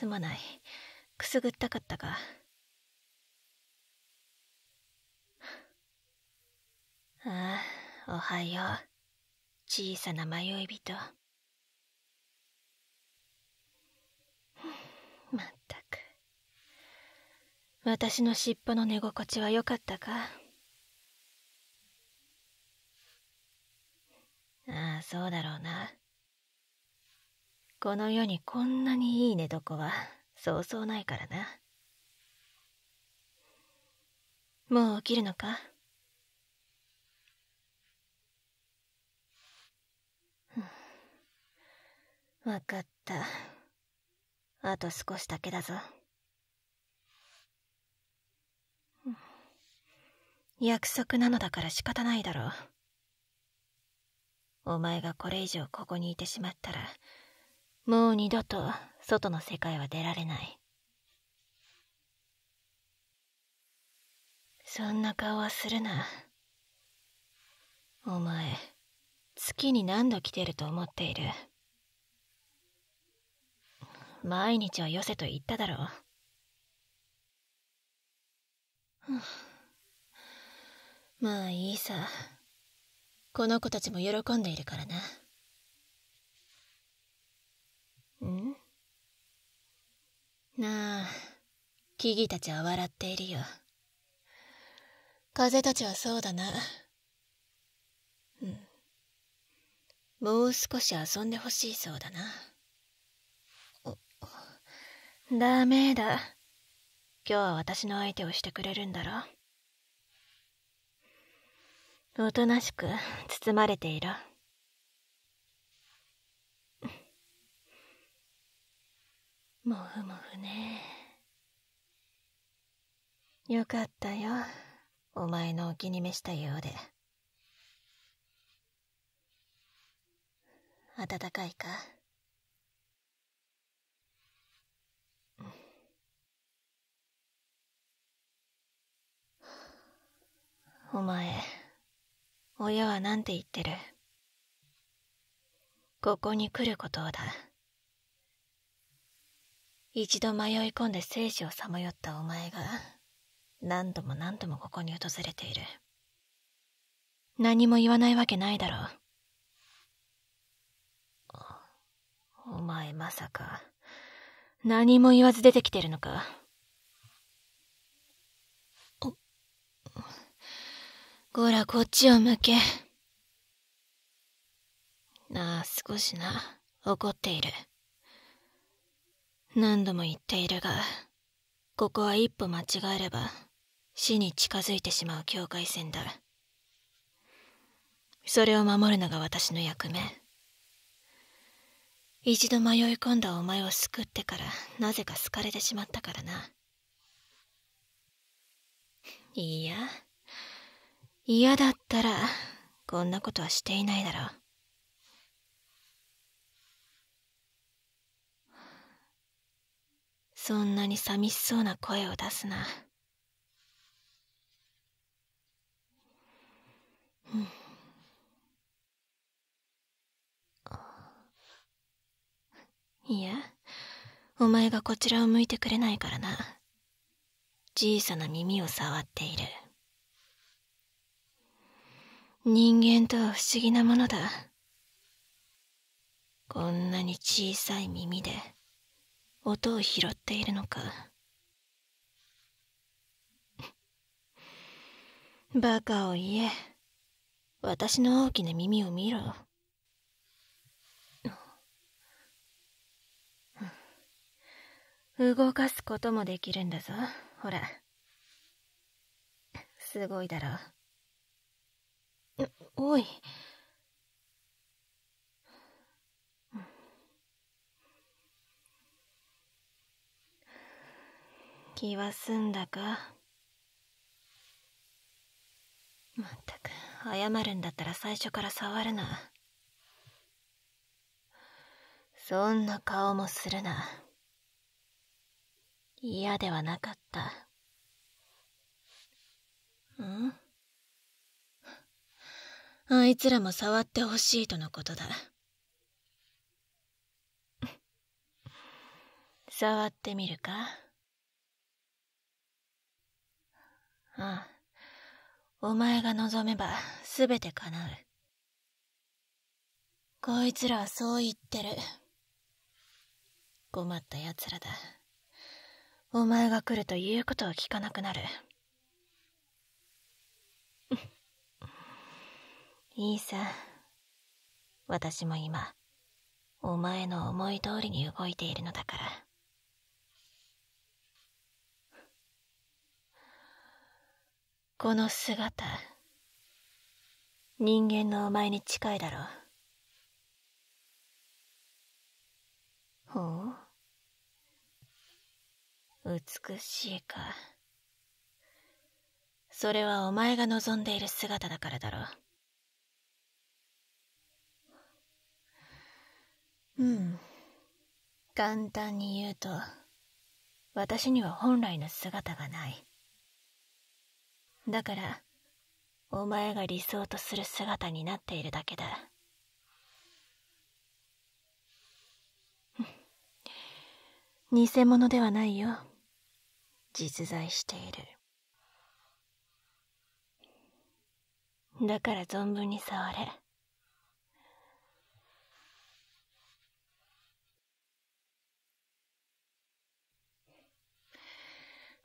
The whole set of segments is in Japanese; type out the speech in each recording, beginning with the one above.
すまないくすぐったかったかああおはよう小さな迷い人まったく私の尻尾の寝心地は良かったかああそうだろうなこの世にこんなにいい寝床はそうそうないからなもう起きるのか分かったあと少しだけだぞ約束なのだから仕方ないだろうお前がこれ以上ここにいてしまったらもう二度と外の世界は出られないそんな顔はするなお前月に何度来てると思っている毎日はよせと言っただろうまあいいさこの子たちも喜んでいるからな。木々たちは笑っているよ風たちはそうだなうんもう少し遊んでほしいそうだなダメだ今日は私の相手をしてくれるんだろおとなしく包まれていろもふもふねよかったよお前のお気に召したようで暖かいかお前親は何て言ってるここに来ることだ一度迷い込んで生死をさまよったお前が何度も何度もここに訪れている何も言わないわけないだろうお前まさか何も言わず出てきてるのかこらこっちを向けなあ少しな怒っている何度も言っているがここは一歩間違えれば死に近づいてしまう境界線だそれを守るのが私の役目一度迷い込んだお前を救ってからなぜか好かれてしまったからないや嫌だったらこんなことはしていないだろうそんなに寂しそうな声を出すな。うんいやお前がこちらを向いてくれないからな小さな耳を触っている人間とは不思議なものだこんなに小さい耳で音を拾っているのかバカを言え私の大きな耳を見ろ。動かすこともできるんだぞ。ほら。すごいだろ。おい。気は済んだかまったく。謝るんだったら最初から触るなそんな顔もするな嫌ではなかったんあいつらも触ってほしいとのことだ触ってみるかああお前が望めば全て叶う。こいつらはそう言ってる。困った奴らだ。お前が来ると言うことを聞かなくなる。いいさ。私も今、お前の思い通りに動いているのだから。この姿人間のお前に近いだろうほう美しいかそれはお前が望んでいる姿だからだろううん簡単に言うと私には本来の姿がないだから、お前が理想とする姿になっているだけだ。偽物ではないよ。実在している。だから存分に触れ。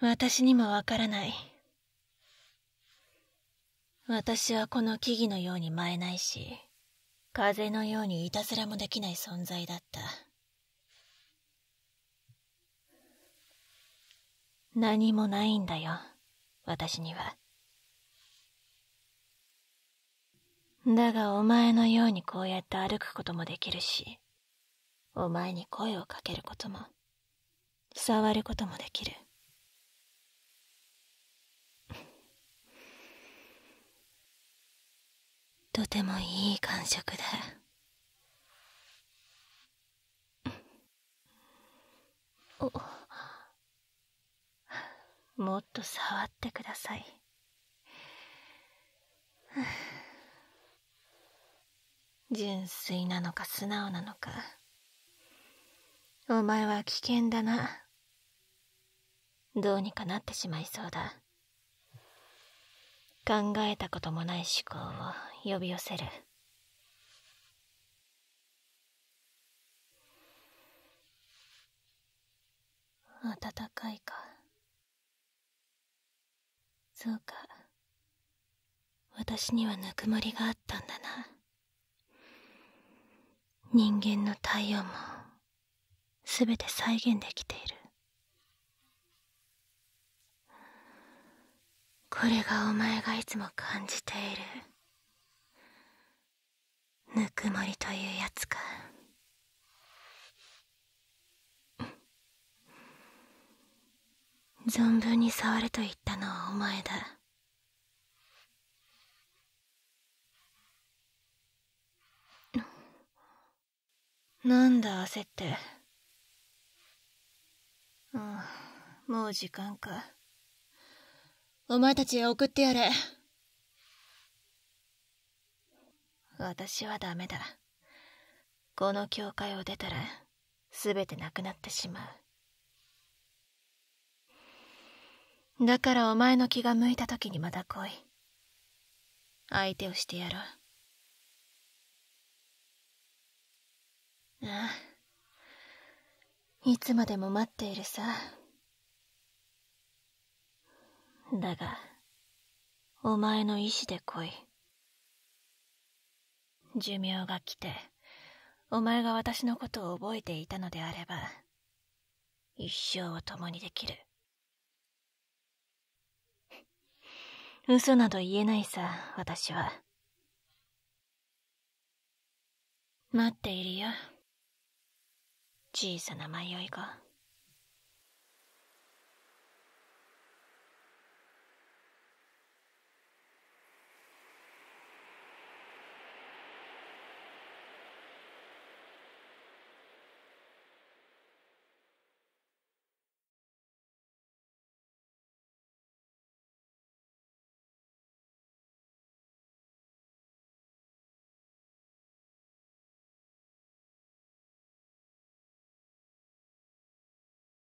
私にもわからない。私はこの木々のように舞えないし、風のようにいたずらもできない存在だった。何もないんだよ、私には。だがお前のようにこうやって歩くこともできるし、お前に声をかけることも、触ることもできる。とてもいい感触でもっと触ってください純粋なのか素直なのかお前は危険だなどうにかなってしまいそうだ考えたこともない思考を呼び寄せる暖かいかそうか私にはぬくもりがあったんだな人間の体温も全て再現できているこれがお前がいつも感じているぬくもりというやつか存分に触れと言ったのはお前だなんだ焦ってああもう時間かお前たちへ送ってやれ私はダメだこの教会を出たら全てなくなってしまうだからお前の気が向いた時にまた来い相手をしてやろうああいつまでも待っているさだがお前の意志で来い寿命が来てお前が私のことを覚えていたのであれば一生を共にできる嘘など言えないさ私は待っているよ小さな迷いが。